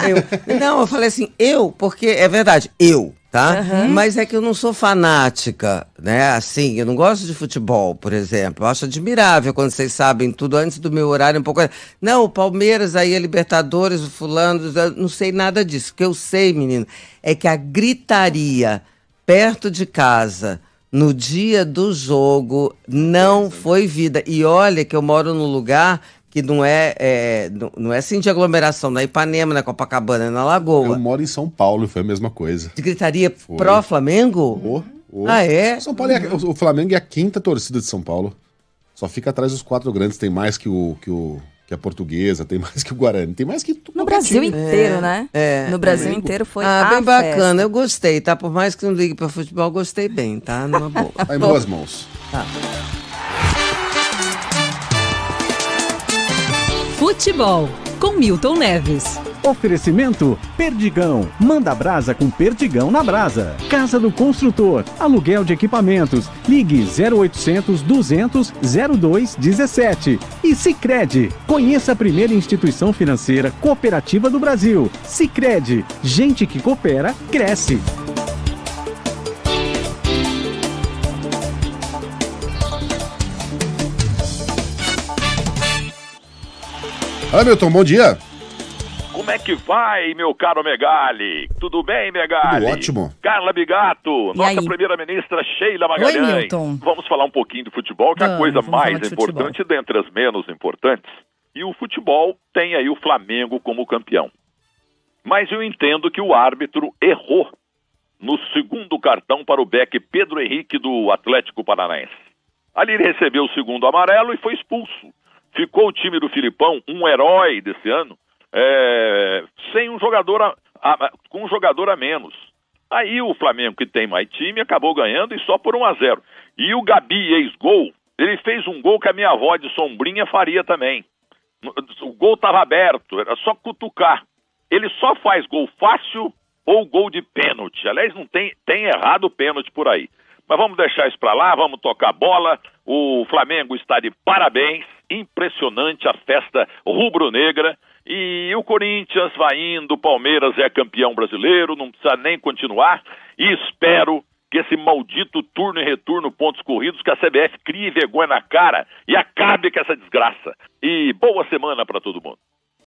eu. Não, eu falei assim, eu, porque é verdade, eu. Tá? Uhum. Mas é que eu não sou fanática, né? Assim, eu não gosto de futebol, por exemplo. Eu acho admirável quando vocês sabem tudo antes do meu horário, um pouco. Não, o Palmeiras aí, a Libertadores, o fulano, não sei nada disso. O que eu sei, menina é que a gritaria perto de casa no dia do jogo não foi vida. E olha que eu moro num lugar que não é, é não, é assim de aglomeração, na né? Ipanema, na né? Copacabana, é na Lagoa. Eu moro em São Paulo, foi a mesma coisa. De gritaria pró-Flamengo? Oh, oh. Ah, é? São Paulo é a, o Flamengo é a quinta torcida de São Paulo. Só fica atrás dos quatro grandes, tem mais que o, que o que a é portuguesa, tem mais que o Guarani, tem mais que tudo. No Brasil time. inteiro, né? é, né? É, no Brasil inteiro foi Ah, bem festa. bacana, eu gostei, tá? Por mais que não ligue para futebol, gostei bem, tá? Numa boa. tá em boas mãos. Tá. Futebol com Milton Neves. Oferecimento Perdigão. Manda brasa com Perdigão na brasa. Casa do Construtor. Aluguel de equipamentos. Ligue 0800 200 0217. E Sicredi. Conheça a primeira instituição financeira cooperativa do Brasil. Sicredi. Gente que coopera cresce. Hamilton, bom dia. Como é que vai, meu caro Megali? Tudo bem, Megali? Tudo ótimo. Carla Bigato, e nossa primeira-ministra Sheila Magalhães. Oi, Vamos falar um pouquinho de futebol, que é a coisa mais de importante futebol. dentre as menos importantes. E o futebol tem aí o Flamengo como campeão. Mas eu entendo que o árbitro errou no segundo cartão para o Beck Pedro Henrique do Atlético Paranaense. Ali ele recebeu o segundo amarelo e foi expulso. Ficou o time do Filipão, um herói desse ano, é, sem um jogador a, a, com um jogador a menos. Aí o Flamengo, que tem mais time, acabou ganhando e só por 1 a 0 E o Gabi, ex-gol, ele fez um gol que a minha avó de sombrinha faria também. O gol estava aberto, era só cutucar. Ele só faz gol fácil ou gol de pênalti. Aliás, não tem, tem errado pênalti por aí. Mas vamos deixar isso para lá, vamos tocar bola. O Flamengo está de parabéns, impressionante a festa rubro-negra. E o Corinthians vai indo, o Palmeiras é campeão brasileiro, não precisa nem continuar. E espero que esse maldito turno e retorno pontos corridos, que a CBF crie vergonha na cara e acabe com essa desgraça. E boa semana para todo mundo.